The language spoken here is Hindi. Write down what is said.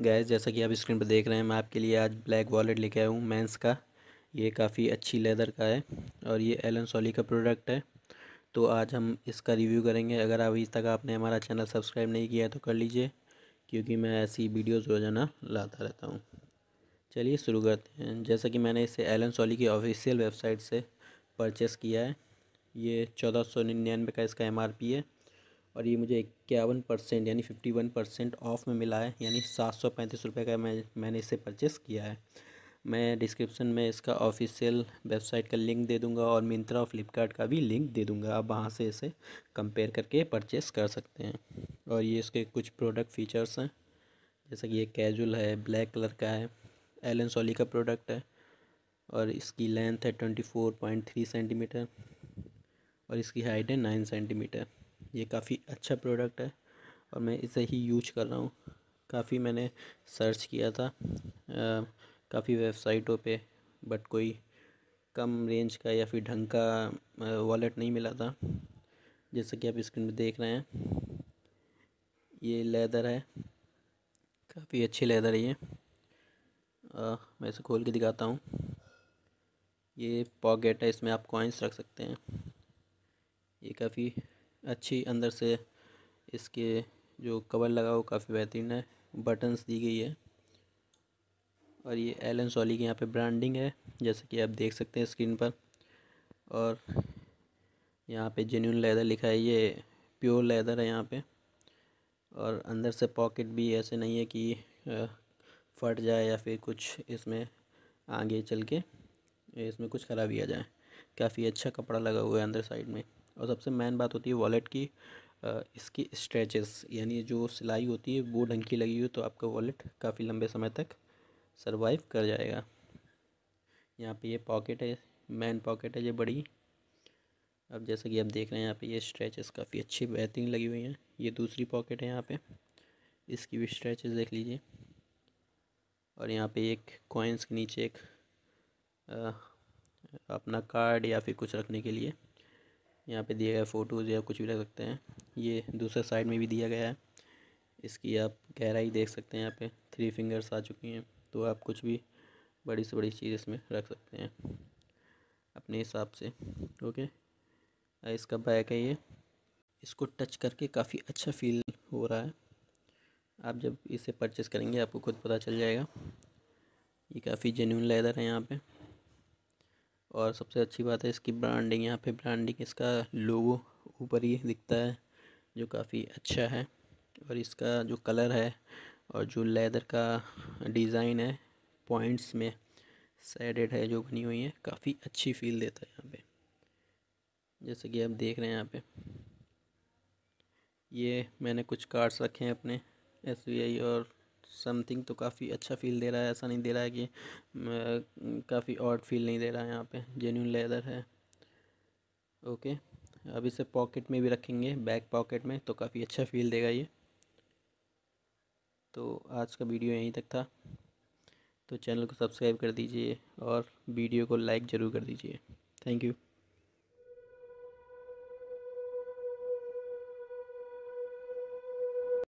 गैस जैसा कि आप स्क्रीन पर देख रहे हैं मैं आपके लिए आज ब्लैक वॉलेट लेके आया हूँ मैंस का ये काफ़ी अच्छी लेदर का है और ये एलन सॉली का प्रोडक्ट है तो आज हम इसका रिव्यू करेंगे अगर अभी तक आपने हमारा चैनल सब्सक्राइब नहीं किया है तो कर लीजिए क्योंकि मैं ऐसी वीडियोज़ रोज़ाना लाता रहता हूँ चलिए शुरू करते हैं जैसा कि मैंने इसे एलन सॉली की ऑफिशियल वेबसाइट से परचेस किया है ये चौदह सौ निन्यानवे का इसका एम है और ये मुझे इक्यावन परसेंट यानी फिफ्टी वन परसेंट ऑफ में मिला है यानी सात सौ पैंतीस रुपये का मैं मैंने इसे परचेस किया है मैं डिस्क्रिप्शन में इसका ऑफिशियल वेबसाइट का लिंक दे दूंगा और मिंत्रा और फ्लिपकार्ट का भी लिंक दे दूंगा आप वहाँ से इसे कंपेयर करके परचेस कर सकते हैं और ये इसके कुछ प्रोडक्ट फीचर्स हैं जैसा कि ये कैजुअल है ब्लैक कलर का है एलन सोली का प्रोडक्ट है और इसकी लेंथ है twenty four point three centimetre और इसकी हाइट है नाइन सेंटीमीटर ये काफ़ी अच्छा प्रोडक्ट है और मैं इसे ही यूज कर रहा हूँ काफ़ी मैंने सर्च किया था काफ़ी वेबसाइटों पे बट कोई कम रेंज का या फिर ढंग का वॉलेट नहीं मिला था जैसा कि आप स्क्रीन पर देख रहे हैं ये लेदर है काफ़ी अच्छी लेदर है ये आ, मैं इसे खोल के दिखाता हूँ ये पॉकेट है इसमें आप कॉइन्स रख सकते हैं ये काफ़ी अच्छी अंदर से इसके जो कवर लगा वो काफ़ी बेहतरीन है बटन्स दी गई है और ये एलन सॉली की यहाँ पे ब्रांडिंग है जैसे कि आप देख सकते हैं स्क्रीन पर और यहाँ पे जेन्यून लेदर लिखा है ये प्योर लेदर है यहाँ पे और अंदर से पॉकेट भी ऐसे नहीं है कि फट जाए या फिर कुछ इसमें आगे चल के इसमें कुछ खराबी आ जाए काफ़ी अच्छा कपड़ा लगा हुआ है अंदर साइड में और सबसे मेन बात होती है वॉलेट की इसकी स्ट्रेचेस यानी जो सिलाई होती है वो ढंग की लगी हुई तो आपका वॉलेट काफ़ी लंबे समय तक सर्वाइव कर जाएगा यहाँ पे ये पॉकेट है मैन पॉकेट है ये बड़ी अब जैसा कि आप देख रहे हैं यहाँ पे ये स्ट्रेचेस काफ़ी अच्छी बेहतरीन लगी हुई हैं ये दूसरी पॉकेट है यहाँ पे इसकी भी स्ट्रेचेस देख लीजिए और यहाँ पे एक कॉइन्स के नीचे एक अपना कार्ड या फिर कुछ रखने के लिए यहाँ पे दिया गया फ़ोटोज़ या कुछ भी रख सकते हैं ये दूसरे साइड में भी दिया गया है इसकी आप गहराई देख सकते हैं यहाँ पे थ्री फिंगर्स आ चुकी हैं तो आप कुछ भी बड़ी से बड़ी चीज़ इसमें रख सकते हैं अपने हिसाब से ओके इसका बैक है ये इसको टच करके काफ़ी अच्छा फील हो रहा है आप जब इसे परचेस करेंगे आपको खुद पता चल जाएगा ये काफ़ी जेन्यून लेदर है यहाँ पे और सबसे अच्छी बात है इसकी ब्रांडिंग यहाँ पे ब्रांडिंग इसका लोगो ऊपर ही दिखता है जो काफ़ी अच्छा है और इसका जो कलर है और जो लेदर का डिज़ाइन है पॉइंट्स में सैडेड है जो बनी हुई है काफ़ी अच्छी फील देता है यहाँ पे जैसे कि आप देख रहे हैं यहाँ पे ये मैंने कुछ कार्ड्स रखे हैं अपने एस और समथिंग तो काफ़ी अच्छा फील दे रहा है ऐसा नहीं दे रहा है कि काफ़ी ऑड फील नहीं दे रहा है यहाँ पे जेन्यून लेदर है ओके अब इसे पॉकेट में भी रखेंगे बैक पॉकेट में तो काफ़ी अच्छा फील देगा ये तो आज का वीडियो यहीं तक था तो चैनल को सब्सक्राइब कर दीजिए और वीडियो को लाइक ज़रूर कर दीजिए थैंक यू